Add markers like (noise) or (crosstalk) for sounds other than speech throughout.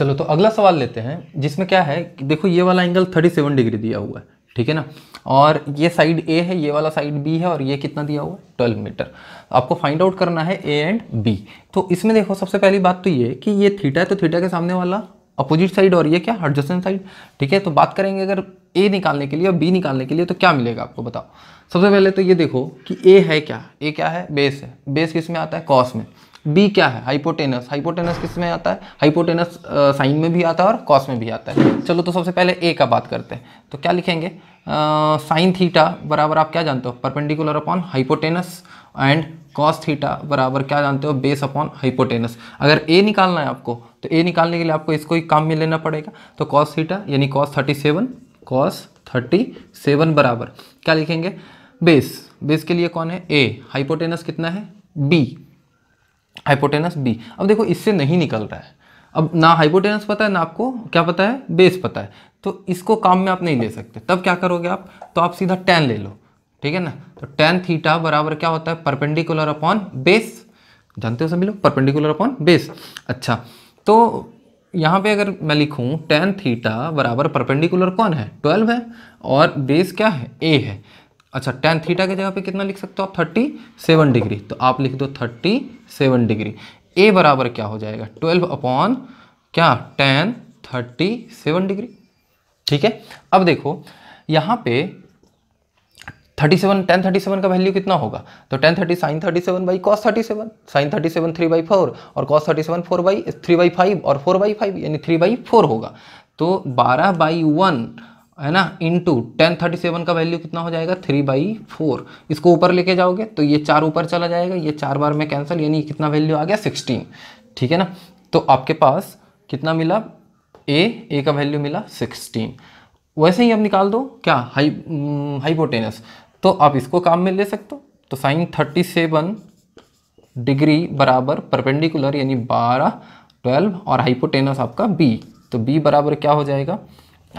चलो तो अगला सवाल लेते हैं जिसमें क्या है देखो ये वाला एंगल 37 डिग्री दिया हुआ है ठीक है ना और ये साइड ए है ये वाला साइड बी है और ये कितना दिया हुआ है 12 मीटर आपको फाइंड आउट करना है ए एंड बी तो इसमें देखो सबसे पहली बात तो ये कि ये थीटा है तो थीटा के सामने वाला अपोजिट साइड और ये क्या हडजस्टेंट साइड ठीक है तो बात करेंगे अगर ए निकालने के लिए और बी निकालने के लिए तो क्या मिलेगा आपको बताओ सबसे पहले तो ये देखो कि ए है क्या ए क्या है बेस है बेस किस में आता है कॉस में बी क्या है हाइपोटेनस हाइपोटेनस किस में आता है हाइपोटेनस साइन में भी आता है और कॉस में भी आता है चलो तो सबसे पहले ए का बात करते हैं तो क्या लिखेंगे साइन थीटा बराबर आप क्या जानते हो perpendicular upon hypotenuse and cos theta बराबर क्या जानते हो बेस अपॉन हाइपोटेनस अगर ए निकालना है आपको तो ए निकालने के लिए आपको इसको ही काम में लेना पड़ेगा तो कॉस थीटा यानी cos thirty seven cos thirty seven बराबर क्या लिखेंगे बेस बेस के लिए कौन है ए हाइपोटेनस कितना है बी हाइपोटेनस बी अब देखो इससे नहीं निकल रहा है अब ना हाइपोटेनस पता है ना आपको क्या पता है बेस पता है तो इसको काम में आप नहीं ले सकते तब क्या करोगे आप तो आप सीधा टेन ले लो ठीक है ना तो टेन थीटा बराबर क्या होता है परपेंडिकुलर अपॉन बेस जानते हो सभी लोग परपेंडिकुलर अपॉन बेस अच्छा तो यहाँ पे अगर मैं लिखूँ टेन थीटा बराबर परपेंडिकुलर कौन है ट्वेल्व है और बेस क्या है ए है अच्छा टेन थीटा की जगह पे कितना लिख सकते हो आप थर्टी सेवन डिग्री तो आप लिख दो थर्टी सेवन डिग्री ए बराबर क्या हो जाएगा ट्वेल्व अपॉन क्या टेन थर्टी सेवन डिग्री ठीक है अब देखो यहाँ पे thirty seven tan thirty seven का वैल्यू कितना होगा तो tan thirty sine thirty seven by cos thirty seven sine thirty seven three by four और cos thirty seven four by three by five और फोर बाई फाइव यानी three by four होगा तो बारह बाई वन है ना to tan thirty seven का value कितना हो जाएगा थ्री बाई फोर इसको ऊपर लेके जाओगे तो ये चार ऊपर चला जाएगा ये चार बार में कैंसिल यानी कितना वैल्यू आ गया सिक्सटीन ठीक है ना तो आपके पास कितना मिला ए ए का वैल्यू मिला सिक्सटीन वैसे ही अब निकाल दो क्या हाई हाइपोटेनस mm, तो आप इसको काम में ले सकते हो तो साइन थर्टी सेवन डिग्री बराबर परपेंडिकुलर यानी बारह ट्वेल्व और हाइपोटेनस आपका बी तो बी बराबर क्या हो जाएगा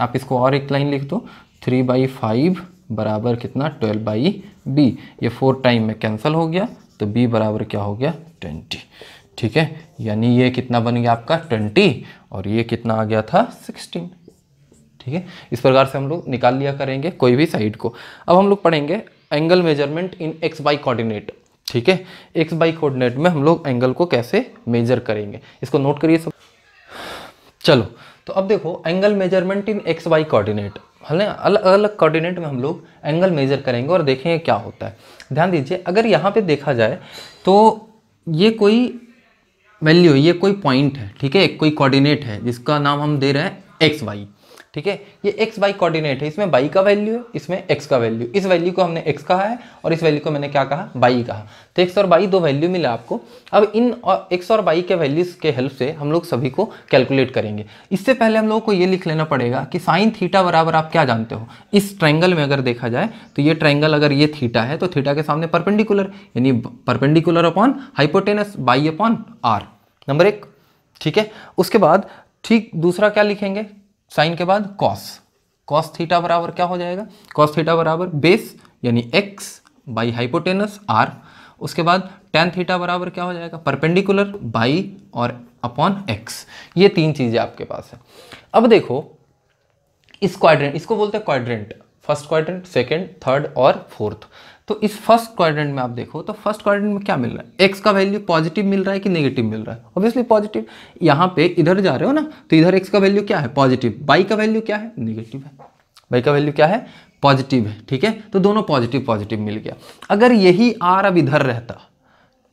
आप इसको और एक लाइन लिख दो थ्री बाई फाइव बराबर कितना ट्वेल्व बाई बी ये फोर टाइम में कैंसिल हो गया तो बी बराबर क्या हो गया ट्वेंटी ठीक है यानी ये कितना बन गया आपका ट्वेंटी और ये कितना आ गया था सिक्सटीन ठीक है इस प्रकार से हम लोग निकाल लिया करेंगे कोई भी साइड को अब हम लोग पढ़ेंगे angle measurement in x y coordinate ठीक है एक्स बाई कोऑर्डिनेट में हम लोग एंगल को कैसे मेजर करेंगे इसको नोट करिए सब चलो तो अब देखो angle measurement in x y coordinate हमें अलग अलग कॉर्डिनेट में हम लोग एंगल मेजर करेंगे और देखेंगे क्या होता है ध्यान दीजिए अगर यहाँ पे देखा जाए तो ये कोई वैल्यू ये कोई पॉइंट है ठीक है कोई कॉर्डिनेट है जिसका नाम हम दे रहे हैं एक्स वाई ठीक है ये एक्स वाई कोऑर्डिनेट है इसमें बाई का वैल्यू है इसमें एक्स का वैल्यू इस वैल्यू को हमने एक्स कहा है और इस वैल्यू को मैंने क्या कहा बाई कहा तो एक्स और बाई दो वैल्यू मिला आपको अब इन एक्स और बाई के वैल्यूज के हेल्प से हम लोग सभी को कैलकुलेट करेंगे इससे पहले हम लोगों को ये लिख लेना पड़ेगा कि साइन थीटा बराबर आप क्या जानते हो इस ट्रैंगल में अगर देखा जाए तो ये ट्रैंगल अगर ये थीटा है तो थीटा के सामने परपेंडिकुलर यानी perpendicular upon hypotenuse y upon r number एक ठीक है उसके बाद ठीक दूसरा क्या लिखेंगे साइन के बाद कॉस कॉस थीटा बराबर क्या हो जाएगा कॉस थीटा बराबर बेस यानी एक्स बाई हाइपोटेनस आर उसके बाद टेन थीटा बराबर क्या हो जाएगा परपेंडिकुलर बाई और अपॉन एक्स ये तीन चीज़ें आपके पास है अब देखो इस क्वाड्रेंट इसको बोलते हैं quadrant first quadrant second third और फोर्थ तो इस फर्स्ट क्वाड्रेंट में आप देखो तो फर्स्ट क्वाड्रेंट में क्या मिल रहा है एक्स का वैल्यू पॉजिटिव मिल रहा है कि नेगेटिव मिल रहा है ऑब्वियसली पॉजिटिव यहाँ पे इधर जा रहे हो ना तो इधर एक्स का वैल्यू क्या है पॉजिटिव बाई का वैल्यू क्या है नेगेटिव है बाई का वैल्यू क्या है पॉजिटिव है ठीक है तो दोनों पॉजिटिव पॉजिटिव मिल गया अगर यही आर अब इधर रहता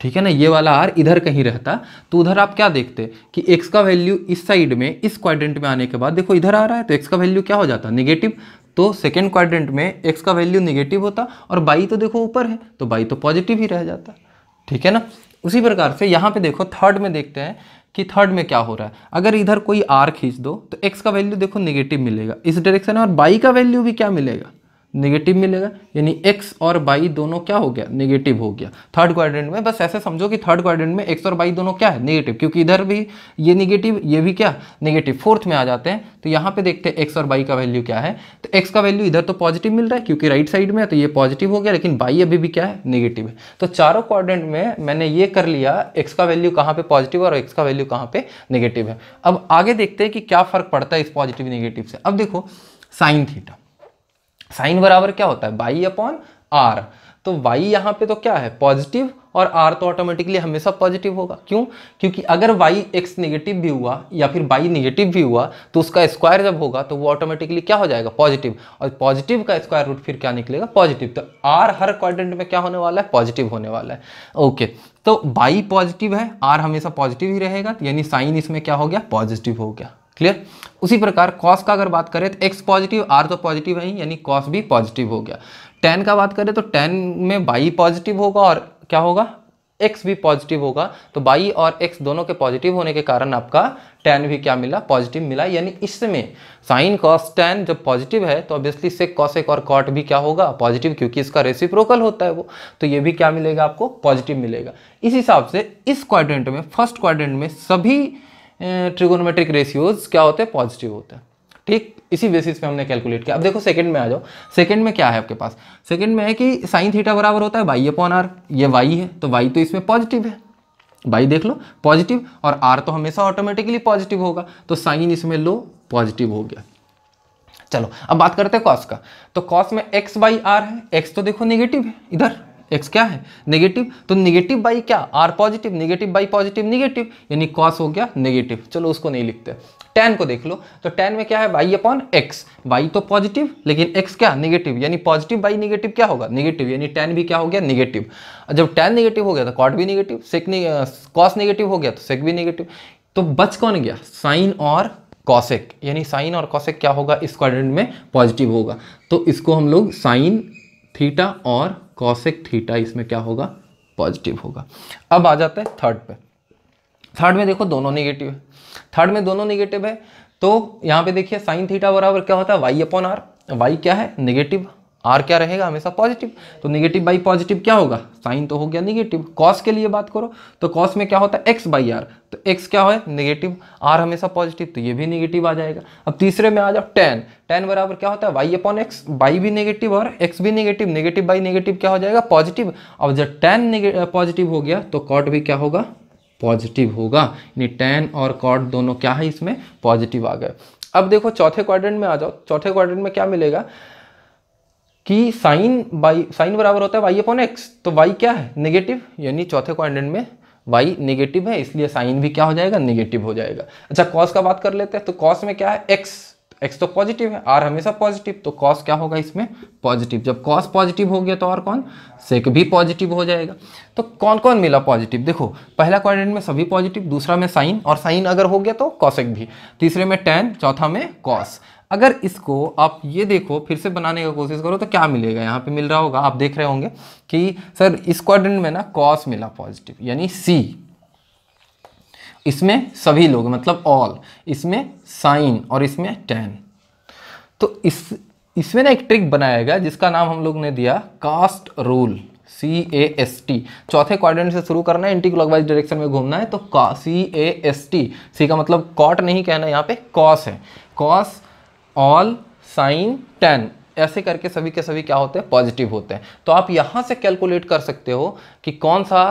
ठीक है ना ये वाला आर इधर कहीं रहता तो उधर आप क्या देखते कि एक्स का वैल्यू इस साइड में इस क्वाड्रेंट में आने के बाद देखो इधर आ रहा है तो एक्स का वैल्यू क्या हो जाता नेगेटिव तो सेकेंड क्वाड्रेंट में एक्स का वैल्यू निगेटिव होता और बाई तो देखो ऊपर है तो बाई तो पॉजिटिव ही रह जाता ठीक है ना उसी प्रकार से यहाँ पे देखो थर्ड में देखते हैं कि थर्ड में क्या हो रहा है अगर इधर कोई आर खींच दो तो एक्स का वैल्यू देखो निगेटिव मिलेगा इस डायरेक्शन में और बाई का वैल्यू भी क्या मिलेगा नेगेटिव मिलेगा यानी एक्स और बाई दोनों क्या हो गया नेगेटिव हो गया थर्ड क्वाड्रेंट में बस ऐसे समझो कि थर्ड क्वाड्रेंट में एक्स और बाई दोनों क्या है नेगेटिव क्योंकि इधर भी ये नेगेटिव ये भी क्या नेगेटिव फोर्थ में आ जाते हैं तो यहाँ पे देखते हैं एक्स और बाई का वैल्यू क्या है तो एक्स का वैल्यू इधर तो पॉजिटिव मिल रहा है क्योंकि राइट साइड में है तो ये पॉजिटिव हो गया लेकिन बाई अभी भी क्या है निगेटिव है तो चारों क्वाड्रेंट में मैंने ये कर लिया एक्स का वैल्यू कहाँ पर पॉजिटिव और एक्स का वैल्यू कहाँ पर नेगेटिव है अब आगे देखते हैं कि क्या फर्क पड़ता है इस पॉजिटिव निगेटिव से अब देखो साइन थीटा साइन बराबर क्या होता है बाई अपॉन आर तो वाई यहाँ पे तो क्या है पॉजिटिव और आर तो ऑटोमेटिकली हमेशा पॉजिटिव होगा क्यों क्योंकि अगर वाई एक्स निगेटिव भी हुआ या फिर वाई निगेटिव भी हुआ तो उसका स्क्वायर जब होगा तो वो ऑटोमेटिकली क्या हो जाएगा पॉजिटिव और पॉजिटिव का स्क्वायर रूट फिर क्या निकलेगा पॉजिटिव तो आर हर क्वाड्रेंट में क्या होने वाला है पॉजिटिव होने वाला है ओके तो बाई पॉजिटिव है आर हमेशा पॉजिटिव ही रहेगा यानी साइन इसमें क्या हो गया पॉजिटिव हो गया क्लियर उसी प्रकार कॉस का अगर बात करें तो एक्स पॉजिटिव आर तो पॉजिटिव है ही यानी कॉस भी पॉजिटिव हो गया टेन का बात करें तो टेन में बाई पॉजिटिव होगा और क्या होगा एक्स भी पॉजिटिव होगा तो बाई और एक्स दोनों के पॉजिटिव होने के कारण आपका टेन भी क्या मिला पॉजिटिव मिला यानी इसमें साइन कॉस टेन जब पॉजिटिव है तो ऑब्वियसली सेक कॉस एक और कॉट भी क्या होगा पॉजिटिव क्योंकि इसका रेसिप्रोकल होता है वो तो ये भी क्या मिलेगा आपको पॉजिटिव मिलेगा इस हिसाब से इस क्वाड्रेंट में फर्स्ट क्वाड्रेंट में सभी ट्रिगोनोमेट्रिक रेशियोज क्या होते हैं पॉजिटिव होते हैं ठीक इसी बेसिस पे हमने कैलकुलेट किया अब देखो सेकंड में आ जाओ सेकंड में क्या है आपके पास सेकंड में है कि साइन थीटा बराबर होता है वाई अपॉन आर ये वाई है तो वाई तो इसमें पॉजिटिव है वाई देख लो पॉजिटिव और आर तो हमेशा ऑटोमेटिकली पॉजिटिव होगा तो साइन इसमें लो पॉजिटिव हो गया चलो अब बात करते हैं कॉस का तो कॉस में एक्स बाई आर है एक्स तो देखो निगेटिव है इधर एक्स क्या है नेगेटिव तो नेगेटिव बाई क्या r positive negative by positive negative यानी कॉस हो गया नेगेटिव चलो उसको नहीं लिखते टेन को देख लो तो टेन में क्या है बाई अपॉन एक्स बाई तो पॉजिटिव लेकिन एक्स क्या नेगेटिव यानी पॉजिटिव बाई नेगेटिव क्या होगा नेगेटिव यानी टेन भी क्या हो गया नेगेटिव जब टेन नेगेटिव हो गया तो कॉट भी नेगेटिव सेक कॉस नेगेटिव हो गया तो सेक भी नेगेटिव तो बच कौन गया साइन और कॉसेक यानी साइन और कॉसेक क्या होगा इस क्वाड्रेंट में पॉजिटिव होगा तो इसको हम लोग साइन थीटा और कॉसिक थीटा इसमें क्या होगा पॉजिटिव होगा अब आ जाता है थर्ड पे थर्ड में देखो दोनों नेगेटिव है थर्ड में दोनों नेगेटिव है तो यहाँ पे देखिए साइन थीटा बराबर क्या होता है वाई अपॉन आर वाई क्या है नेगेटिव आर क्या रहेगा हमेशा पॉजिटिव तो निगेटिव बाई पॉजिटिव क्या होगा साइन तो हो गया निगेटिव कॉस के लिए बात करो तो कॉस में क्या होता है एक्स बाई आर तो एक्स क्या है निगेटिव आर हमेशा पॉजिटिव तो ये भी निगेटिव आ जाएगा अब तीसरे में आ जाओ टेन टेन बराबर क्या होता है वाई अपॉन एक्स बाई भी निगेटिव और एक्स भी निगेटिव निगेटिव बाई निगेटिव क्या हो जाएगा पॉजिटिव अब जब टेन पॉजिटिव हो गया तो कॉट भी क्या होगा पॉजिटिव होगा यानी टेन और कॉट दोनों क्या है इसमें पॉजिटिव आ गए अब देखो चौथे क्वाड्रेंट में आ जाओ चौथे क्वाड्रेंट में क्या मिलेगा कि साइन बाई साइन बराबर होता है वाई अपॉन एक्स तो वाई क्या है नेगेटिव यानी चौथे क्वारेंट में वाई नेगेटिव है इसलिए साइन भी क्या हो जाएगा नेगेटिव हो जाएगा अच्छा कॉस का बात कर लेते हैं तो कॉस में क्या है एक्स एक्स तो पॉजिटिव है आर हमेशा पॉजिटिव तो कॉस क्या होगा इसमें पॉजिटिव जब कॉस पॉजिटिव हो गया तो और कौन सेक भी पॉजिटिव हो जाएगा तो कौन कौन मिला पॉजिटिव देखो पहला क्वारेंट में सभी पॉजिटिव दूसरा में साइन और साइन अगर हो गया तो कॉसेक भी तीसरे में टेन चौथा में कॉस अगर इसको आप ये देखो फिर से बनाने का कोशिश करो तो क्या मिलेगा यहाँ पे मिल रहा होगा आप देख रहे होंगे कि सर इस में ना कॉस मिला पॉजिटिव यानी सी इसमें सभी लोग मतलब ऑल इसमें साइन और इसमें टेन तो इस इसमें ना एक ट्रिक बनाया गया जिसका नाम हम लोग ने दिया cast rule C A S T चौथे क्वार से शुरू करना है एंटी क्लॉकवाइज डायरेक्शन में घूमना है तो सी ए एस टी सी का मतलब कॉट नहीं कहना यहाँ पे कॉस है कॉस ऑल साइन टेन ऐसे करके सभी के सभी क्या होते हैं पॉजिटिव होते हैं तो आप यहां से कैलकुलेट कर सकते हो कि कौन सा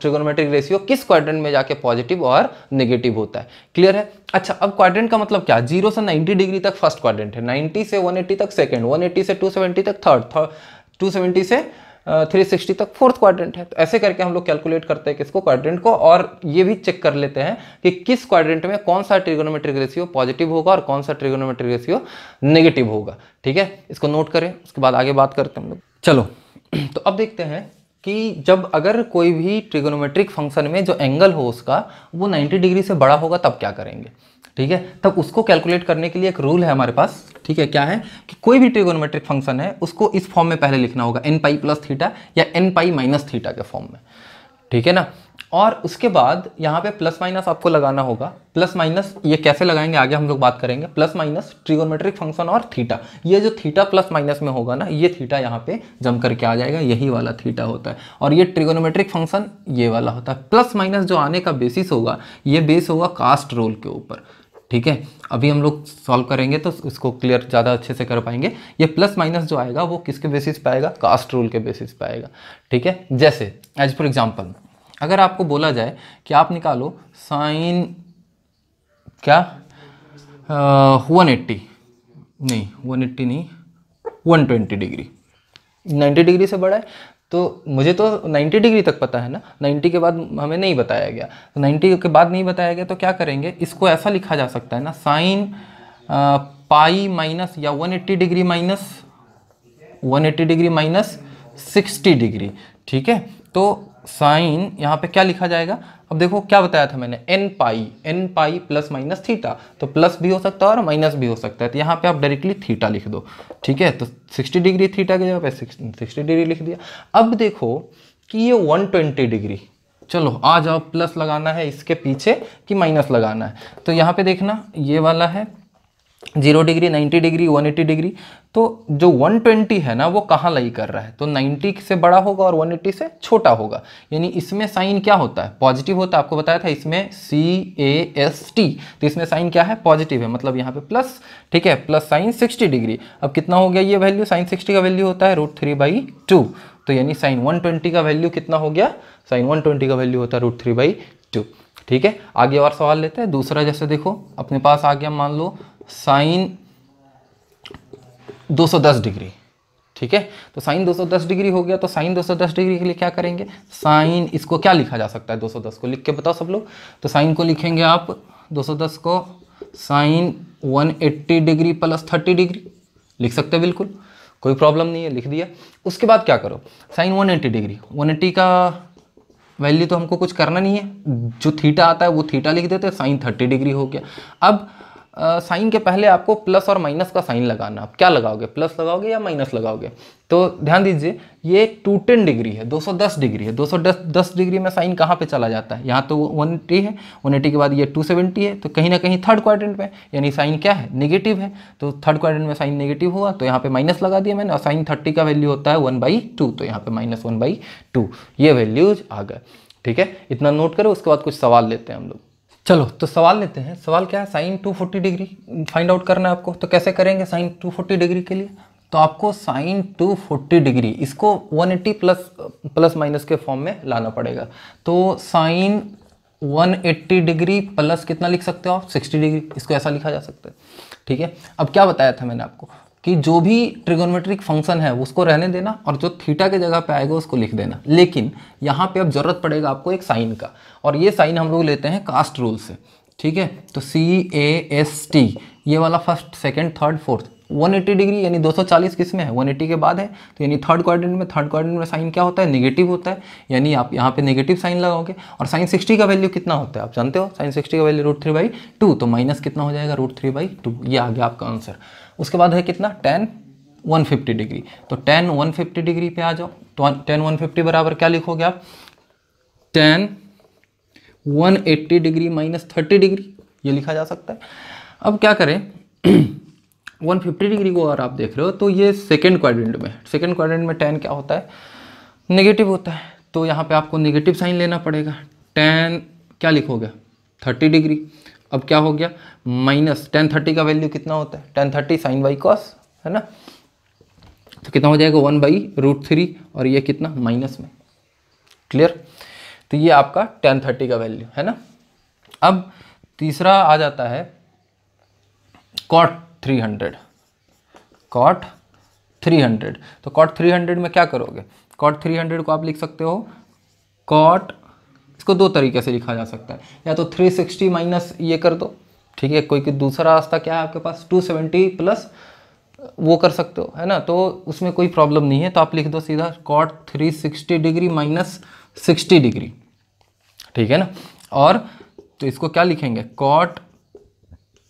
ट्रिगोनोमेट्रिक रेशियो किस क्वाड्रेंट में जाके पॉजिटिव और नेगेटिव होता है क्लियर है अच्छा अब क्वाड्रेंट का मतलब क्या जीरो से नाइन्टी डिग्री तक फर्स्ट क्वाड्रेंट है नाइन्टी से 180 तक वन 180 से सेवेंटी तक थर्ड थर्ड सेवेंटी से 360 तक फोर्थ क्वाड्रेंट है तो ऐसे करके हम लोग कैलकुलेट करते हैं किसको क्वाड्रेंट को और ये भी चेक कर लेते हैं कि किस क्वाड्रेंट में कौन सा ट्रिगोनोमेट्रिक रेशियो पॉजिटिव होगा और कौन सा ट्रिगोनोमेट्रिक रेशियो नेगेटिव होगा ठीक है इसको नोट करें उसके बाद आगे बात करते हैं हम लोग चलो तो अब देखते हैं कि जब अगर कोई भी ट्रिगोनोमेट्रिक फंक्शन में जो एंगल हो उसका वो नाइन्टी डिग्री से बड़ा होगा तब क्या करेंगे ठीक है तब उसको कैलकुलेट करने के लिए एक रूल है हमारे पास ठीक है क्या है कि कोई भी ट्रिगोनोमेट्रिक फंक्शन है उसको इस फॉर्म में पहले लिखना होगा एन पाई प्लस थीटा या एन पाई माइनस थीटा के फॉर्म में ठीक है ना और उसके बाद यहाँ पे प्लस माइनस आपको लगाना होगा प्लस माइनस ये कैसे लगाएंगे आगे हम लोग बात करेंगे प्लस माइनस ट्रिगोनोमेट्रिक फंक्शन और थीटा ये जो थीटा प्लस माइनस में होगा ना ये थीटा यहाँ पे जम करके आ जाएगा यही वाला थीटा होता है और ये ट्रिगोनोमेट्रिक फंक्शन ये वाला होता है प्लस माइनस जो आने का बेसिस होगा ये बेस होगा कास्ट रोल के ऊपर ठीक है अभी हम लोग सॉल्व करेंगे तो उसको क्लियर ज़्यादा अच्छे से कर पाएंगे ये प्लस माइनस जो आएगा वो किसके बेसिस पे आएगा कास्ट रूल के बेसिस पे आएगा ठीक है जैसे एज फॉर एग्जांपल अगर आपको बोला जाए कि आप निकालो साइन क्या वन एट्टी नहीं वन एट्टी नहीं one twenty degree ninety degree से बड़ा है तो मुझे तो 90 डिग्री तक पता है ना 90 के बाद हमें नहीं बताया गया तो 90 के बाद नहीं बताया गया तो क्या करेंगे इसको ऐसा लिखा जा सकता है ना साइन पाई माइनस या 180 degree minus 180 degree minus 60 degree ठीक है तो साइन यहाँ पे क्या लिखा जाएगा अब देखो क्या बताया था मैंने n pi n pi plus minus theta तो प्लस भी हो सकता है और माइनस भी हो सकता है तो यहाँ पे आप डायरेक्टली थीटा लिख दो ठीक है तो 60 डिग्री थीटा की जगह पे 60 डिग्री लिख दिया अब देखो कि ये 120 डिग्री चलो आज आप प्लस लगाना है इसके पीछे कि माइनस लगाना है तो यहाँ पे देखना ये वाला है zero degree ninety degree one eighty degree तो जो वन ट्वेंटी है ना वो कहाँ लाई कर रहा है तो नाइन्टी से बड़ा होगा और वन एट्टी से छोटा होगा यानी इसमें साइन क्या होता है पॉजिटिव होता है आपको बताया था इसमें सी ए एस टी तो इसमें साइन क्या है पॉजिटिव है मतलब यहाँ पे प्लस ठीक है प्लस साइन सिक्सटी डिग्री अब कितना हो गया ये वैल्यू साइन सिक्सटी का वैल्यू होता है रूट थ्री बाई टू तो यानी साइन वन ट्वेंटी का वैल्यू कितना हो गया साइन वन ट्वेंटी का वैल्यू होता है रूट थ्री बाई टू ठीक है आगे और सवाल लेते हैं दूसरा जैसे देखो अपने पास आ गया मान लो साइन 210 डिग्री ठीक है तो साइन 210 डिग्री हो गया तो साइन 210 डिग्री के लिए क्या करेंगे साइन इसको क्या लिखा जा सकता है 210 को लिख के बताओ सब लोग तो साइन को लिखेंगे आप 210 को साइन 180 डिग्री प्लस 30 डिग्री लिख सकते हैं बिल्कुल कोई प्रॉब्लम नहीं है लिख दिया उसके बाद क्या करो साइन 180 डिग्री 180 का वैल्यू तो हमको कुछ करना नहीं है जो थीटा आता है वो थीटा लिख देते हैं साइन थर्टी डिग्री हो गया अब साइन के पहले आपको प्लस और माइनस का साइन लगाना आप क्या लगाओगे प्लस लगाओगे या माइनस लगाओगे तो ध्यान दीजिए ये टू टेन डिग्री है 210 डिग्री है 210 दस डिग्री में साइन कहाँ पे चला जाता है यहाँ तो 180 है 180 के बाद ये 270 है तो कहीं ना कहीं थर्ड क्वाड्रेंट में यानी साइन क्या है नेगेटिव है तो थर्ड क्वाड्रेंट में साइन नेगेटिव हुआ तो यहाँ पे माइनस लगा दिया मैंने और साइन थर्टी का वैल्यू होता है वन बाई टू तो यहाँ पर माइनस वन बाई टू ये वैल्यूज आ गए ठीक है इतना नोट करो उसके बाद कुछ सवाल लेते हैं हम लोग चलो तो सवाल लेते हैं सवाल क्या है साइन 240 डिग्री फाइंड आउट करना है आपको तो कैसे करेंगे साइन 240 डिग्री के लिए तो आपको साइन 240 डिग्री इसको 180 प्लस प्लस माइनस के फॉर्म में लाना पड़ेगा तो साइन 180 डिग्री प्लस कितना लिख सकते हो आप 60 डिग्री इसको ऐसा लिखा जा सकता है ठीक है अब क्या बताया था मैंने आपको कि जो भी ट्रिगोनोमेट्रिक फंक्शन है उसको रहने देना और जो थीटा के जगह पे आएगा उसको लिख देना लेकिन यहाँ पे अब जरूरत पड़ेगा आपको एक साइन का और ये साइन हम लोग लेते हैं कास्ट रूल से ठीक है तो सी ए एस टी ये वाला first second third fourth 180 degree यानी 240 किस में है 180 के बाद है तो यानी थर्ड क्वाड्रेंट में थर्ड क्वाड्रेंट में साइन क्या होता है निगेटिव होता है यानी आप यहाँ पे नेगेटिव साइन लगाओगे और साइन 60 का वैल्यू कितना होता है आप जानते हो साइन 60 का value root three by two तो माइनस कितना हो जाएगा रूट थ्री बाई टू ये आ गया आपका आंसर उसके बाद है कितना टेन 150 डिग्री तो टेन 150 डिग्री पे आ जाओ तो टेन फिफ्टी बराबर क्या लिखोगे आप tan 180 degree minus thirty degree ये लिखा जा सकता है अब क्या करें 150 (clears throat) डिग्री को अगर आप देख रहे हो तो ये सेकेंड क्वाड्रेंट में सेकेंड क्वाड्रेंट में टेन क्या होता है नेगेटिव होता है तो यहाँ पे आपको नेगेटिव साइन लेना पड़ेगा टेन क्या लिखोगे 30 डिग्री अब क्या हो गया माइनस टेन थर्टी का वैल्यू कितना होता है tan thirty sine by cos है ना तो कितना हो जाएगा वन बाई रूट थ्री और ये कितना माइनस में क्लियर तो ये आपका टेन थर्टी का वैल्यू है ना अब तीसरा आ जाता है cot three hundred cot three hundred तो कॉट थ्री हंड्रेड में क्या करोगे कॉट थ्री हंड्रेड को आप लिख सकते हो कॉट इसको दो तरीके से लिखा जा सकता है या तो 360 सिक्सटी माइनस ये कर दो ठीक है कोई दूसरा रास्ता क्या है आपके पास 270 प्लस वो कर सकते हो है ना तो उसमें कोई प्रॉब्लम नहीं है तो आप लिख दो सीधा cot 360 degree minus sixty degree ठीक है ना और तो इसको क्या लिखेंगे कॉट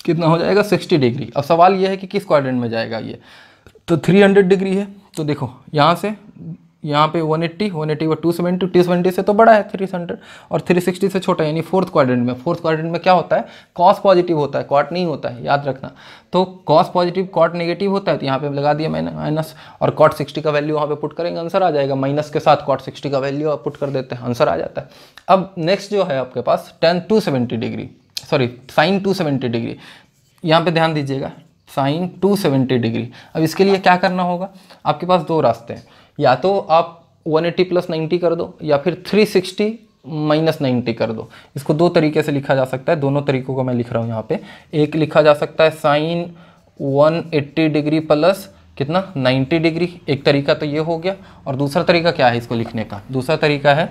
कितना हो जाएगा 60 डिग्री अब सवाल ये है कि किस क्वाड्रेंट में जाएगा ये तो 300 डिग्री है तो देखो यहाँ से यहाँ पे 180, 180 वो टू सेवेंटी से तो बड़ा है 300 और 360 से छोटा है यानी फोर्थ क्वाड्रेंट में फोर्थ क्वाड्रेंट में क्या होता है कॉस पॉजिटिव होता है कॉट नहीं होता है याद रखना तो कॉस पॉजिटिव कॉट नेगेटिव होता है तो यहाँ पे लगा दिया मैंने माइनस और कॉट सिक्सटी का वैल्यू वहाँ पे पुट करेंगे आंसर आ जाएगा माइनस के साथ कॉट सिक्सटी का वैल्यू आप पुट कर देते हैं आंसर आ जाता है अब नेक्स्ट जो है आपके पास tan two seventy degree sorry sine two seventy degree यहाँ पे ध्यान दीजिएगा साइन 270 डिग्री अब इसके लिए क्या करना होगा आपके पास दो रास्ते हैं या तो आप 180 प्लस नाइन्टी कर दो या फिर 360 माइनस नाइन्टी कर दो इसको दो तरीके से लिखा जा सकता है दोनों तरीकों को मैं लिख रहा हूँ यहाँ पे एक लिखा जा सकता है साइन 180 डिग्री प्लस कितना 90 डिग्री एक तरीका तो ये हो गया और दूसरा तरीका क्या है इसको लिखने का दूसरा तरीका है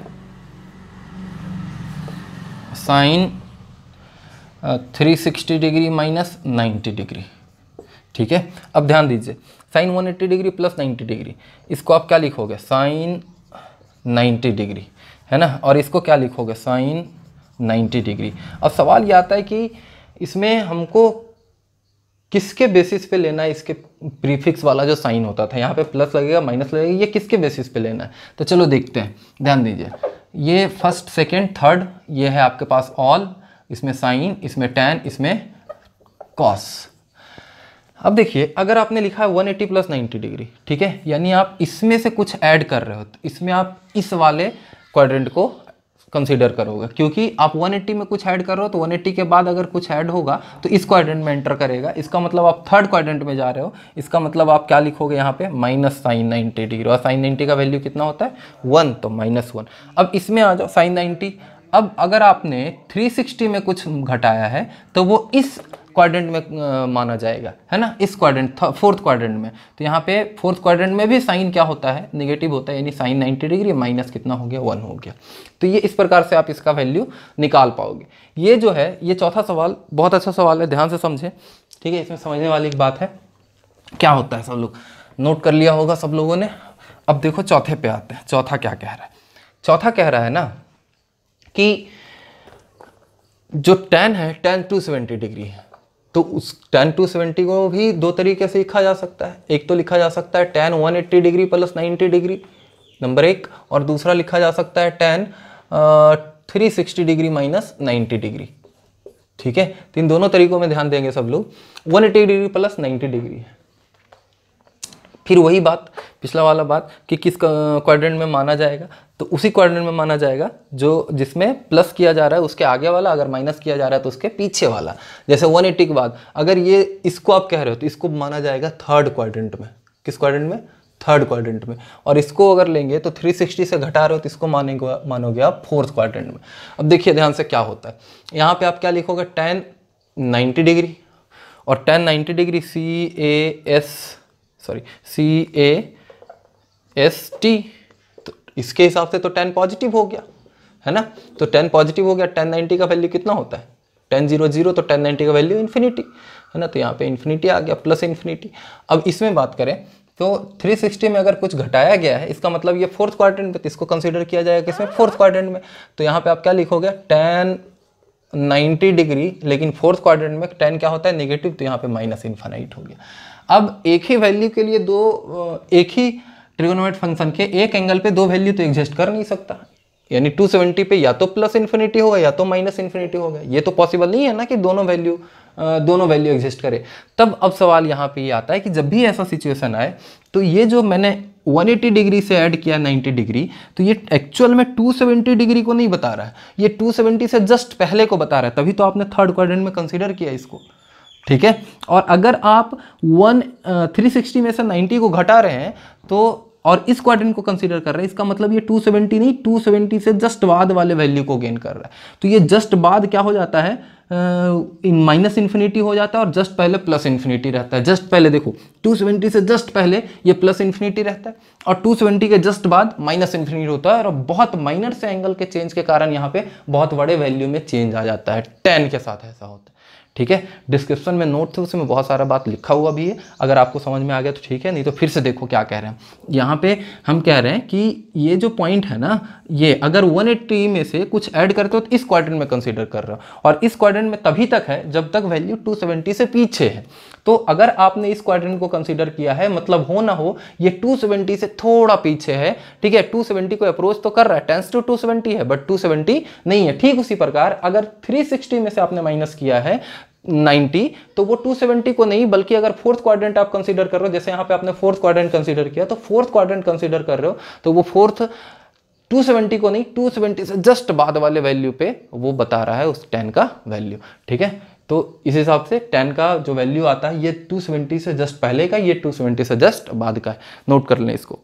sine sixty degree minus ninety degree ठीक है अब ध्यान दीजिए साइन 180 डिग्री प्लस 90 डिग्री इसको आप क्या लिखोगे साइन 90 डिग्री है ना और इसको क्या लिखोगे साइन 90 डिग्री अब सवाल ये आता है कि इसमें हमको किसके बेसिस पे लेना है इसके प्रीफिक्स वाला जो साइन होता था यहाँ पे प्लस लगेगा माइनस लगेगा ये किसके बेसिस पे लेना है तो चलो देखते हैं ध्यान दीजिए ये फर्स्ट सेकेंड थर्ड ये है आपके पास ऑल इसमें साइन इसमें टेन इसमें कॉस अब देखिए अगर आपने लिखा है 180 प्लस नाइन्टी डिग्री ठीक है यानी आप इसमें से कुछ ऐड कर रहे हो तो इसमें आप इस वाले क्वाड्रेंट को कंसिडर करोगे क्योंकि आप 180 में कुछ ऐड कर रहे हो तो 180 के बाद अगर कुछ ऐड होगा तो इस क्वाड्रेंट में एंटर करेगा इसका मतलब आप थर्ड क्वाड्रेंट में जा रहे हो इसका मतलब आप क्या लिखोगे यहाँ पे माइनस साइन नाइन्टी डिग्री और साइन नाइन्टी का वैल्यू कितना होता है वन तो माइनस वन अब इसमें आ जाओ साइन नाइन्टी अब अगर आपने सिक्सटी में कुछ घटाया है तो वो इस क्वाड्रेंट में माना जाएगा है ना इस क्वाड्रेंट फोर्थ क्वाड्रेंट में तो यहाँ पे फोर्थ क्वाड्रेंट में भी साइन क्या होता है निगेटिव होता है यानी साइन 90 डिग्री माइनस कितना हो गया वन हो गया तो ये इस प्रकार से आप इसका वैल्यू निकाल पाओगे ये जो है ये चौथा सवाल बहुत अच्छा सवाल है ध्यान से समझे ठीक है इसमें समझने वाली एक बात है क्या होता है सब लोग नोट कर लिया होगा सब लोगों ने अब देखो चौथे पे आते हैं चौथा क्या कह रहा है चौथा कह रहा है ना कि जो टेन है टेन टू सेवेंटी डिग्री है तो उस टेन टू सेवेंटी को भी दो तरीके से लिखा जा सकता है एक तो लिखा जा सकता है tan one eighty degree plus ninety degree number एक और दूसरा लिखा जा सकता है tan three sixty degree minus ninety degree ठीक है तो इन दोनों तरीकों में ध्यान देंगे सब लोग one eighty degree plus ninety degree है फिर वही बात पिछला वाला बात कि किस क्वाड्रेंट में माना जाएगा तो उसी क्वाड्रेंट में माना जाएगा जो जिसमें प्लस किया जा रहा है उसके आगे वाला अगर माइनस किया जा रहा है तो उसके पीछे वाला जैसे वन एट्टी के बाद अगर ये इसको आप कह रहे हो तो इसको माना जाएगा थर्ड क्वाड्रेंट में किस क्वाड्रेंट में थर्ड क्वाड्रेंट में और इसको अगर लेंगे तो 360 से घटा रहे हो तो इसको मानेंगे मानोगे आप फोर्थ क्वाड्रेंट में अब देखिए ध्यान से क्या होता है यहाँ पर आप क्या लिखोगे टेन नाइन्टी डिग्री और tan ninety degree C A S sorry C A S T तो इसके हिसाब से तो टेन पॉजिटिव हो गया है ना तो टेन पॉजिटिव हो गया टेन नाइन्टी का वैल्यू कितना होता है टेन जीरो जीरो तो टेन नाइन्टी का वैल्यू इन्फिनिटी है ना तो यहाँ पे इन्फिनिटी आ गया प्लस इन्फिनिटी अब इसमें बात करें तो 360 में अगर कुछ घटाया गया है इसका मतलब ये फोर्थ क्वाड्रेंट में तो इसको कंसिडर किया जाएगा किसमें फोर्थ क्वाड्रेंट में तो यहाँ पे आप क्या लिखोगे टेन 90 डिग्री लेकिन फोर्थ क्वाड्रेंट में टेन क्या होता है नेगेटिव तो यहाँ पे माइनस इन्फाइट हो गया अब एक ही वैल्यू के लिए दो एक ही ट्रिगोनोमेट फंक्शन के एक एंगल पे दो वैल्यू तो एग्जिस्ट कर नहीं सकता यानी 270 पे या तो प्लस इन्फिनिटी होगा या तो माइनस इन्फिनिटी होगा ये तो पॉसिबल नहीं है ना कि दोनों वैल्यू दोनों वैल्यू एग्जिस्ट करे तब अब सवाल यहाँ पे ये यह आता है कि जब भी ऐसा सिचुएशन आए तो ये जो मैंने 180 डिग्री से ऐड किया 90 डिग्री तो ये एक्चुअल में 270 डिग्री को नहीं बता रहा है ये 270 से जस्ट पहले को बता रहा है तभी तो आपने थर्ड क्वाड्रेंट में कंसिडर किया इसको ठीक है और अगर आप वन थ्री सिक्सटी में से नाइन्टी को घटा रहे हैं तो और इस क्वाड्रेंट को कंसीडर कर रहे हैं इसका मतलब ये 270 नहीं 270 से जस्ट बाद वाले वैल्यू को गेन कर रहा है तो ये जस्ट बाद क्या हो जाता है माइनस इन्फिनिटी हो जाता है और जस्ट पहले प्लस इन्फिनिटी रहता है जस्ट पहले देखो 270 से जस्ट पहले ये प्लस इन्फिनिटी रहता है और 270 के जस्ट बाद माइनस इन्फिनिटी होता है और बहुत माइनर से एंगल के चेंज के कारण यहाँ पे बहुत बड़े वैल्यू में चेंज आ जाता है टेन के साथ ऐसा होता है ठीक है डिस्क्रिप्शन में नोट थे उसमें बहुत सारा बात लिखा हुआ भी है अगर आपको समझ में आ गया तो ठीक है नहीं तो फिर से देखो क्या कह रहे हैं यहाँ पे हम कह रहे हैं कि ये जो पॉइंट है ना ये अगर 180 में से कुछ ऐड करते हो तो इस क्वाड्रेंट में कंसिडर कर रहा हो और इस क्वाड्रेंट में तभी तक है जब तक वैल्यू टू से पीछे है तो अगर आपने इस क्वाड्रेंट को कंसिडर किया है मतलब हो ना हो ये टू से थोड़ा पीछे है ठीक है टू को अप्रोच तो कर रहा है टेंस टू टू है बट टू नहीं है ठीक उसी प्रकार अगर थ्री में से आपने माइनस किया है 90 तो वो 270 को नहीं बल्कि अगर फोर्थ क्वाड्रेंट आप कंसीडर कर रहे हो जैसे यहां पे आपने फोर्थ क्वाड्रेंट कंसीडर किया तो फोर्थ क्वाड्रेंट कंसीडर कर रहे हो तो वो फोर्थ 270 को नहीं 270 से जस्ट बाद वाले वैल्यू पे वो बता रहा है उस 10 का वैल्यू ठीक है तो इस हिसाब से 10 का जो वैल्यू आता है ये 270 से जस्ट पहले का ये 270 से जस्ट बाद का है नोट कर लें इसको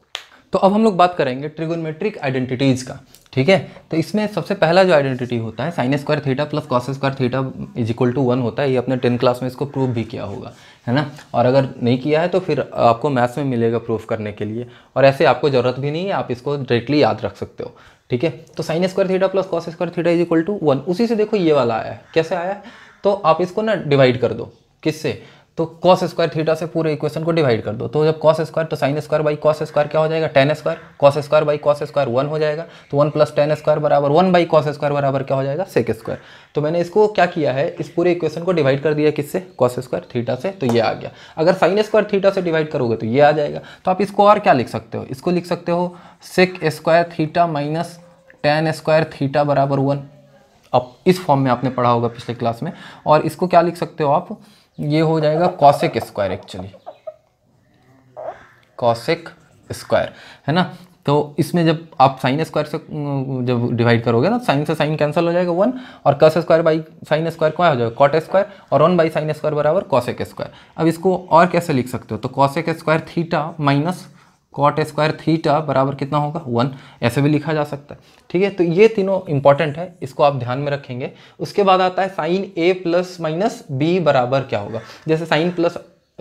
तो अब हम लोग बात करेंगे ट्रिगोनमेट्रिक आइडेंटिटीज़ का ठीक है तो इसमें सबसे पहला जो आइडेंटिटी होता है sine square theta plus cos square theta is equal to one होता है ये अपने टेन क्लास में इसको प्रूव भी किया होगा है ना और अगर नहीं किया है तो फिर आपको मैथ्स में मिलेगा प्रूफ करने के लिए और ऐसे आपको ज़रूरत भी नहीं है आप इसको डायरेक्टली याद रख सकते हो ठीक है तो sine square theta plus cos square theta is equal to one उसी से देखो ये वाला आया है कैसे आया है तो आप इसको ना डिवाइड कर दो किससे तो कॉस स्क्वायर थीटा से पूरे इक्वेशन को डिवाइड कर दो तो जब कॉस स्क्वायर तो sine square by cos square क्या हो जाएगा tan square cos square by cos square one हो जाएगा तो वन प्लस टेन स्क्वायर बराबर वन बाई कॉस स्क्वायर बराबर क्या हो जाएगा सेक स्क्वायर तो मैंने इसको क्या किया है इस पूरे इक्वेशन को डिवाइड कर दिया किससे कॉस स्क्वायर थीटा से तो ये आ गया अगर साइन स्क्वायर थीटा से डिवाइड करोगे तो ये आ जाएगा तो आप इसको और क्या लिख सकते हो इसको लिख सकते हो sec square theta minus tan square theta बराबर वन अब इस फॉर्म में आपने पढ़ा होगा पिछले क्लास में और इसको क्या लिख सकते हो आप ये हो जाएगा cosec square actually cosec square है ना तो इसमें जब आप साइन स्क्वायर से जब डिवाइड करोगे ना साइन तो से साइन कैंसिल हो जाएगा वन और cos square by sine square क्या हो जाएगा कॉट स्क्वायर और वन बाई साइन स्क्वायर बराबर कॉसेक स्क्वायर अब इसको और कैसे लिख सकते हो तो cosec square theta minus cot square theta बराबर कितना होगा वन ऐसे भी लिखा जा सकता है ठीक है तो ये तीनों इंपॉर्टेंट है इसको आप ध्यान में रखेंगे उसके बाद आता है sine A plus minus B बराबर क्या होगा जैसे sine plus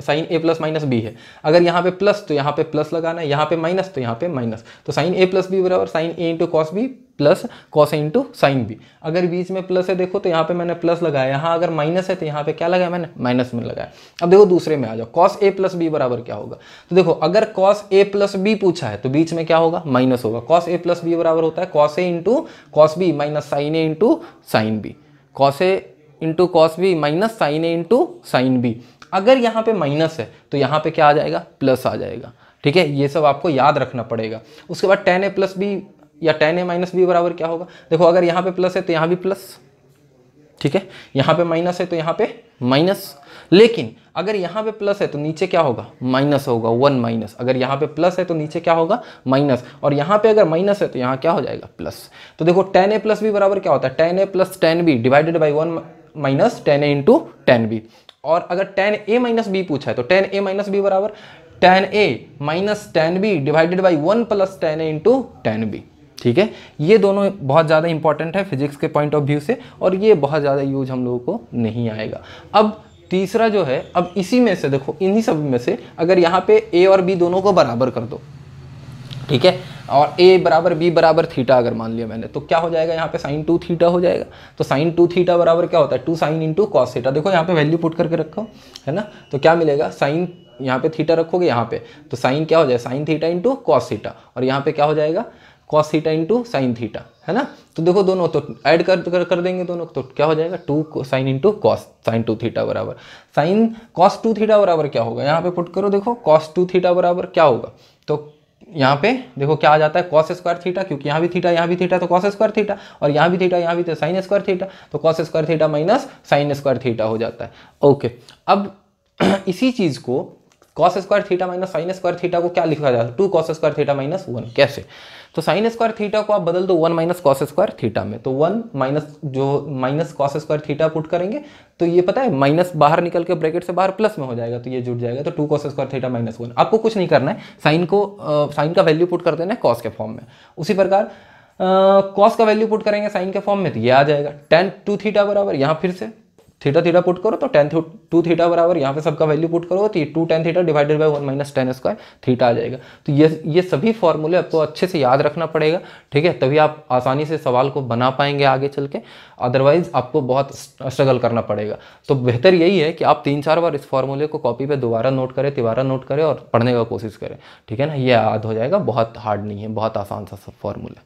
sine A plus minus B है अगर यहाँ पे प्लस तो यहाँ पे प्लस लगाना है यहाँ पे माइनस तो यहाँ पे माइनस तो साइन ए प्लस बी बराबर sine A into cos B plus cos A into sine B अगर बीच में प्लस है देखो तो यहाँ पे मैंने प्लस लगाया यहाँ अगर माइनस है तो यहाँ पे क्या लगाया मैंने माइनस में लगाया अब देखो दूसरे में आ जाओ कॉस ए प्लस बी बराबर क्या होगा तो देखो अगर कॉस ए प्लस बी पूछा है तो बीच में क्या होगा माइनस होगा कॉस ए प्लस बी बराबर होता है cos A into cos B minus sine A into sine B cos A into cos B minus sine A into sine B अगर यहाँ पे माइनस है तो यहाँ पे क्या आ जाएगा प्लस आ जाएगा ठीक है ये सब आपको याद रखना पड़ेगा उसके बाद टेन ए प्लस बी या टेन ए माइनस बी बराबर क्या होगा देखो अगर यहाँ पे प्लस है तो यहाँ भी प्लस ठीक है यहाँ पे माइनस है तो यहाँ पे माइनस लेकिन अगर यहाँ पे प्लस है तो नीचे क्या होगा माइनस होगा वन माइनस अगर यहाँ पे प्लस है तो नीचे क्या होगा माइनस और यहाँ पे अगर माइनस है तो यहाँ क्या हो जाएगा प्लस तो देखो टेन ए प्लस बी बराबर क्या होता है tan A plus tan B divided by one minus tan A into tan B और अगर टेन ए माइनस बी पूछा है तो टेन ए माइनस बी बराबर tan A minus tan B divided by one plus tan A into tan B ठीक है ये दोनों बहुत ज़्यादा इंपॉर्टेंट है फिजिक्स के पॉइंट ऑफ व्यू से और ये बहुत ज़्यादा यूज हम लोगों को नहीं आएगा अब तीसरा जो है अब इसी में से देखो इन्हीं सब में से अगर यहाँ पे ए और बी दोनों को बराबर कर दो ठीक है और ए बराबर बी बराबर थीटा अगर मान लिया मैंने तो क्या हो जाएगा यहाँ पे साइन टू थीटा हो जाएगा तो साइन टू थीटा बराबर क्या होता है two sine into cos theta देखो यहाँ पे वैल्यू पुट करके रखो है ना तो क्या मिलेगा साइन यहाँ पे थीटा रखोगे यहाँ पे तो साइन क्या हो जाएगा sine theta into cos theta और यहाँ पे क्या हो जाएगा cos theta into sine theta है ना तो देखो दोनों तो ऐड कर, कर कर देंगे दोनों तो क्या हो जाएगा two sine into cos sine two theta बराबर साइन कॉस टू थीटा बराबर क्या होगा यहाँ पे पुट करो देखो कॉस टू थीटा बराबर क्या होगा तो यहाँ पे देखो क्या आ जाता है कॉस स्क्वायर थीटा क्योंकि यहाँ भी थीटा यहाँ भी थीटा तो कॉस स्क्वायर थीटा और यहाँ भी थीटा यहाँ भी साइन स्क्वायर थीटा तो cos square theta minus sine square theta हो जाता है ओके अब (clears throat) इसी चीज़ को cos square theta minus sine square theta को क्या लिखा जाता है two cos square theta minus one कैसे तो साइन स्क्वायर थीटा को आप बदल दो one minus cos square theta में तो वन माइनस जो minus cos square theta put करेंगे तो ये पता है माइनस बाहर निकल के ब्रैकेट से बाहर प्लस में हो जाएगा तो ये जुट जाएगा तो two cos square theta minus one आपको कुछ नहीं करना है साइन को साइन का वैल्यू पुट कर देना है कॉस के फॉर्म में उसी प्रकार कॉस का वैल्यू पुट करेंगे साइन के फॉर्म में तो ये आ जाएगा टेन टू थीटा बराबर यहाँ फिर से थीटा थीटा पुट करो तो टेन टू थीटा बराबर यहाँ पे सबका वैल्यू पुट करो तो two tan theta divided by one minus tan square theta आ जाएगा तो ये ये सभी फॉर्मूले आपको अच्छे से याद रखना पड़ेगा ठीक है तभी आप आसानी से सवाल को बना पाएंगे आगे चल के अदरवाइज आपको बहुत स्ट्रगल करना पड़ेगा तो बेहतर यही है कि आप तीन चार बार इस फॉर्मूले को कॉपी पर दोबारा नोट करें तिबारा नोट करें और पढ़ने का कोशिश करें ठीक है ना ये याद हो जाएगा बहुत हार्ड नहीं है बहुत आसान सा सब फॉर्मूला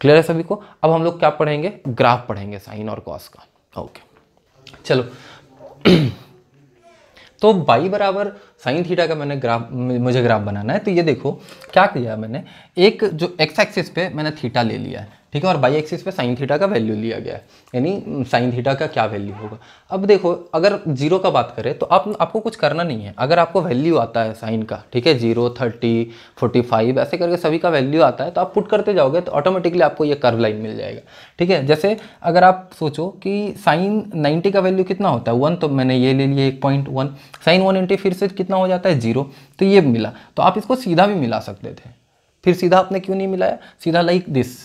क्लियर है सभी को अब हम लोग क्या पढ़ेंगे ग्राफ पढ़ेंगे साइन और कॉस का ओके चलो (clears throat) तो बाई बराबर साइन थीटा का मैंने ग्राफ मुझे ग्राफ बनाना है तो ये देखो क्या किया मैंने एक जो एक्स एक्सिस पे मैंने थीटा ले लिया है ठीक है और बाई एक्सिस पे साइन थीटा का वैल्यू लिया गया है यानी साइन थीटा का क्या वैल्यू होगा अब देखो अगर जीरो का बात करें तो आप आपको कुछ करना नहीं है अगर आपको वैल्यू आता है साइन का ठीक है जीरो थर्टी फोर्टी फाइव ऐसे करके सभी का वैल्यू आता है तो आप पुट करते जाओगे तो ऑटोमेटिकली आपको ये कर्व लाइन मिल जाएगा ठीक है जैसे अगर आप सोचो कि साइन नाइन्टी का वैल्यू कितना होता है वन तो मैंने ये ले लिया एक पॉइंट वन साइन वन फिर से कितना हो जाता है जीरो तो ये मिला तो आप इसको सीधा भी मिला सकते थे फिर सीधा आपने क्यों नहीं मिलाया सीधा लाइक दिस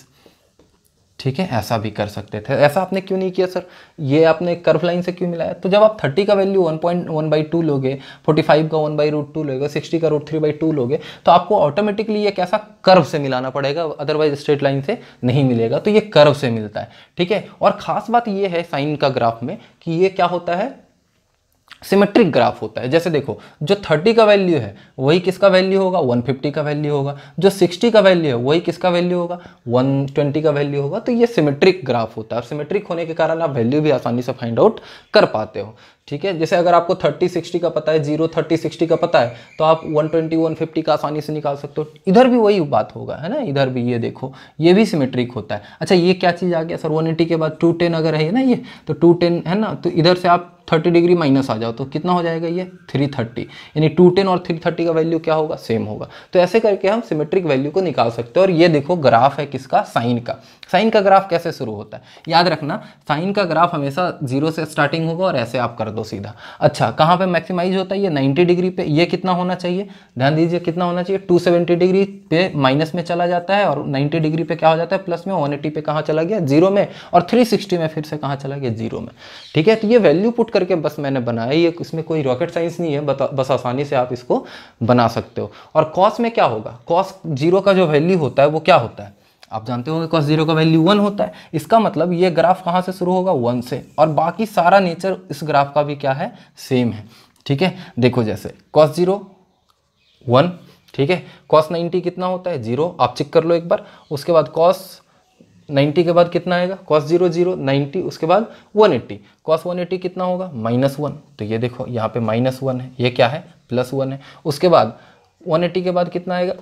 ठीक है ऐसा भी कर सकते थे ऐसा आपने क्यों नहीं किया सर ये आपने कर्व लाइन से क्यों मिलाया तो जब आप 30 का value 1.1 point one by two लोगे फाइव का 1 बाई रूट टू लोगे 60 का रूट थ्री बाई टू लोगे तो आपको ऑटोमेटिकली ये कैसा कर्व से मिलाना पड़ेगा अदरवाइज स्ट्रेट लाइन से नहीं मिलेगा तो ये कर्व से मिलता है ठीक है और ख़ास बात ये है साइन का ग्राफ में कि ये क्या होता है सिमेट्रिक ग्राफ होता है जैसे देखो जो 30 का वैल्यू है वही किसका वैल्यू होगा 150 का वैल्यू होगा जो 60 का वैल्यू है वही किसका वैल्यू होगा 120 का वैल्यू होगा तो ये सिमेट्रिक ग्राफ होता है और सिमेट्रिक होने के कारण आप वैल्यू भी आसानी से फाइंड आउट कर पाते हो ठीक है जैसे अगर आपको 30 60 का पता है जीरो 30 60 का पता है तो आप 120 150 का आसानी से निकाल सकते हो इधर भी वही बात होगा है ना इधर भी ये देखो ये भी सिमेट्रिक होता है अच्छा ये क्या चीज़ आ गया सर 180 के बाद 210 अगर है ना ये तो 210 है ना तो इधर से आप थर्टी डिग्री माइनस आ जाओ तो कितना हो जाएगा ये थ्री थर्टी यानी टू टेन और थ्री थर्टी का वैल्यू क्या होगा सेम होगा तो ऐसे करके हम सिमेट्रिक वैल्यू को निकाल सकते हैं और ये देखो ग्राफ है किसका साइन का साइन का ग्राफ कैसे शुरू होता है याद रखना साइन का ग्राफ हमेशा जीरो से स्टार्टिंग होगा और ऐसे आप कर दो सीधा अच्छा कहाँ पे मैक्सिमाइज होता है ये 90 डिग्री पे ये कितना होना चाहिए ध्यान दीजिए कितना होना चाहिए 270 डिग्री पे माइनस में चला जाता है और 90 डिग्री पे क्या हो जाता है प्लस में 180 पे कहाँ चला गया जीरो में और सिक्सटी में फिर से कहाँ चला गया जीरो में ठीक है तो ये वैल्यू पुट करके बस मैंने बनाया ये इसमें कोई रॉकेट साइंस नहीं है बस आसानी से आप इसको बना सकते हो और कॉस में क्या होगा कॉस जीरो का जो वैल्यू होता है वो क्या होता है आप जानते होंगे कॉस जीरो का वैल्यू वन होता है इसका मतलब ये ग्राफ कहाँ से शुरू होगा वन से और बाकी सारा नेचर इस ग्राफ का भी क्या है सेम है ठीक है देखो जैसे कॉस जीरो वन ठीक है कॉस नाइन्टी कितना होता है जीरो आप चेक कर लो एक बार उसके बाद कॉस नाइन्टी के बाद कितना आएगा कॉस जीरो जीरो नाइन्टी उसके बाद one eighty cos one eighty कितना होगा माइनस वन तो ये देखो यहाँ पे माइनस वन है ये क्या है प्लस वन है उसके बाद वन एट्टी के बाद कितना आएगा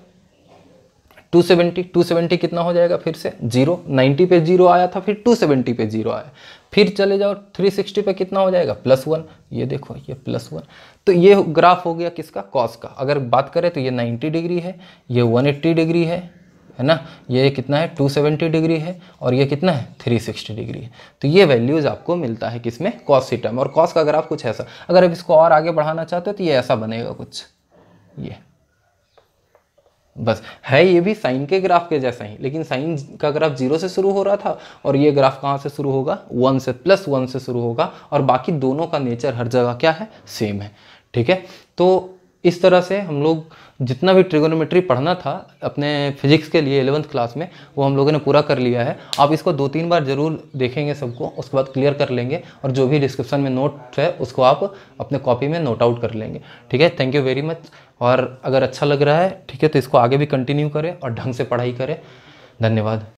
270 270 कितना हो जाएगा फिर से जीरो 90 पे जीरो आया था फिर 270 पे जीरो आया फिर चले जाओ 360 पे कितना हो जाएगा प्लस वन ये देखो ये प्लस वन तो ये ग्राफ हो गया किसका कॉस का अगर बात करें तो ये 90 डिग्री है ये 180 डिग्री है है ना ये कितना है 270 डिग्री है और ये कितना है 360 डिग्री है तो ये वैल्यूज़ आपको मिलता है किसमें कॉस सीटम और कॉस का ग्राफ कुछ ऐसा अगर आप इसको और आगे बढ़ाना चाहते हो तो ये ऐसा बनेगा कुछ ये बस है ये भी साइन के ग्राफ के जैसा ही लेकिन साइन का ग्राफ जीरो से शुरू हो रहा था और ये ग्राफ कहाँ से शुरू होगा वन से प्लस वन से शुरू होगा और बाकी दोनों का नेचर हर जगह क्या है सेम है ठीक है तो इस तरह से हम लोग जितना भी ट्रिगोनोमेट्री पढ़ना था अपने फिजिक्स के लिए एलेवंथ क्लास में वो हम लोगों ने पूरा कर लिया है आप इसको दो तीन बार ज़रूर देखेंगे सबको उसके बाद क्लियर कर लेंगे और जो भी डिस्क्रिप्शन में नोट है उसको आप अपने कॉपी में नोट आउट कर लेंगे ठीक है थैंक यू वेरी मच और अगर अच्छा लग रहा है ठीक है तो इसको आगे भी कंटिन्यू करें और ढंग से पढ़ाई करें धन्यवाद